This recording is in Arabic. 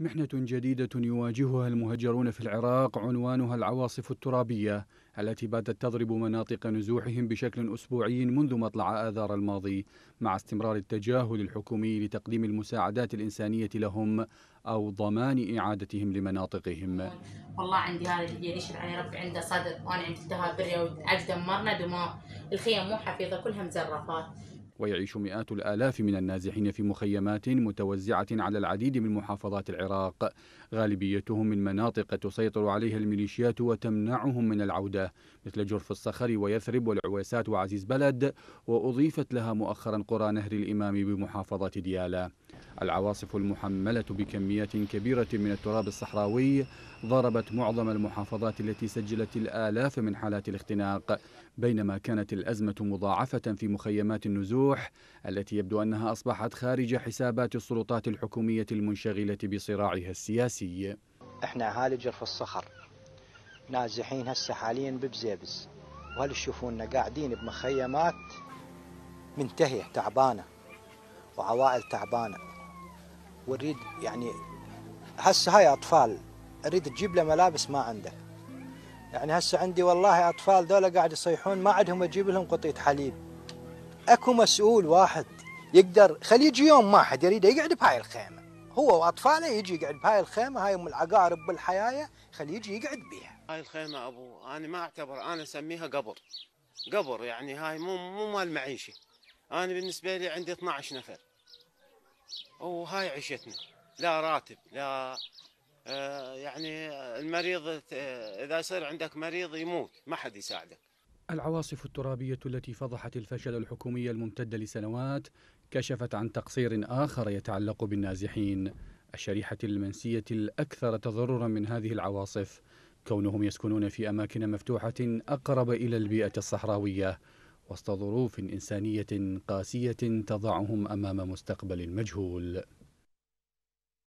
محنة جديدة يواجهها المهجرون في العراق عنوانها العواصف الترابية التي باتت تضرب مناطق نزوحهم بشكل أسبوعي منذ مطلع آذار الماضي مع استمرار التجاهل الحكومي لتقديم المساعدات الإنسانية لهم أو ضمان إعادتهم لمناطقهم والله عندي هذا اللي يشهد علي ربي عنده صدر وأنا عندي بري التهابرية دمرنا دماء الخيم مو حفيظة كلها مزرفات ويعيش مئات الآلاف من النازحين في مخيمات متوزعة على العديد من محافظات العراق غالبيتهم من مناطق تسيطر عليها الميليشيات وتمنعهم من العودة مثل جرف الصخر ويثرب والعويسات وعزيز بلد وأضيفت لها مؤخرا قرى نهر الإمام بمحافظة ديالى العواصف المحملة بكميات كبيرة من التراب الصحراوي ضربت معظم المحافظات التي سجلت الآلاف من حالات الاختناق بينما كانت الأزمة مضاعفة في مخيمات النزوح التي يبدو أنها أصبحت خارج حسابات السلطات الحكومية المنشغلة بصراعها السياسي احنا اهالي جرف الصخر نازحين هسه حاليا ببزيبز وهل تشوفونا قاعدين بمخيمات منتهيه تعبانه وعوائل تعبانه وريد يعني هسه هاي اطفال اريد تجيب له ملابس ما عنده يعني هسه عندي والله اطفال ذولا قاعد يصيحون ما عندهم اجيب لهم قطيه حليب اكو مسؤول واحد يقدر خليه يجي يوم واحد يريد يقعد بهاي الخيمه هو واطفاله يجي يقعد بهاي الخيمه هاي ام العقارب بالحياه خليه يجي يقعد بيها هاي الخيمه ابو انا ما اعتبر انا اسميها قبر قبر يعني هاي مو مو مال معيشه انا بالنسبه لي عندي 12 نفر وهاي عيشتنا لا راتب لا آه يعني المريض آه، اذا صار عندك مريض يموت ما حد يساعدك العواصف الترابية التي فضحت الفشل الحكومي الممتد لسنوات كشفت عن تقصير آخر يتعلق بالنازحين الشريحة المنسية الأكثر تضررا من هذه العواصف كونهم يسكنون في أماكن مفتوحة أقرب إلى البيئة الصحراوية وسط ظروف إنسانية قاسية تضعهم أمام مستقبل مجهول